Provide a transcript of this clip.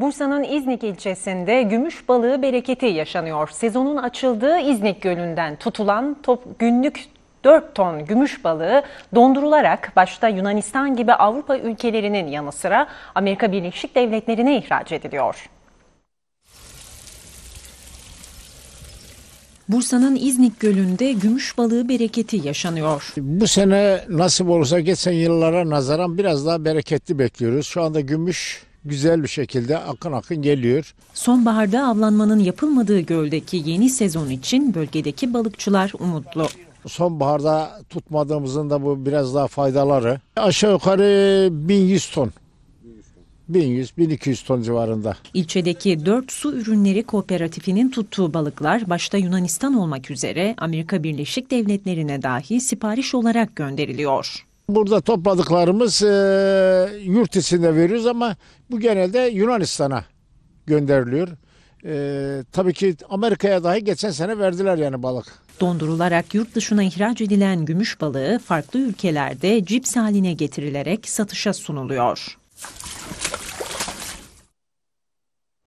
Bursa'nın İznik ilçesinde gümüş balığı bereketi yaşanıyor. Sezonun açıldığı İznik Gölü'nden tutulan top, günlük 4 ton gümüş balığı dondurularak başta Yunanistan gibi Avrupa ülkelerinin yanı sıra Amerika Birleşik Devletleri'ne ihraç ediliyor. Bursa'nın İznik Gölü'nde gümüş balığı bereketi yaşanıyor. Bu sene nasip olursa geçen yıllara nazaran biraz daha bereketli bekliyoruz. Şu anda gümüş güzel bir şekilde akın akın geliyor. Sonbaharda avlanmanın yapılmadığı göldeki yeni sezon için bölgedeki balıkçılar umutlu. Sonbaharda tutmadığımızın da bu biraz daha faydaları. Aşağı yukarı 1100 ton. 1100-1200 ton civarında. İlçedeki 4 su ürünleri kooperatifinin tuttuğu balıklar başta Yunanistan olmak üzere Amerika Birleşik Devletleri'ne dahi sipariş olarak gönderiliyor. Burada topladıklarımız e, yurt içinde veriyoruz ama bu genelde Yunanistan'a gönderiliyor. E, tabii ki Amerika'ya dahi geçen sene verdiler yani balık. Dondurularak yurt dışına ihraç edilen gümüş balığı farklı ülkelerde cips haline getirilerek satışa sunuluyor.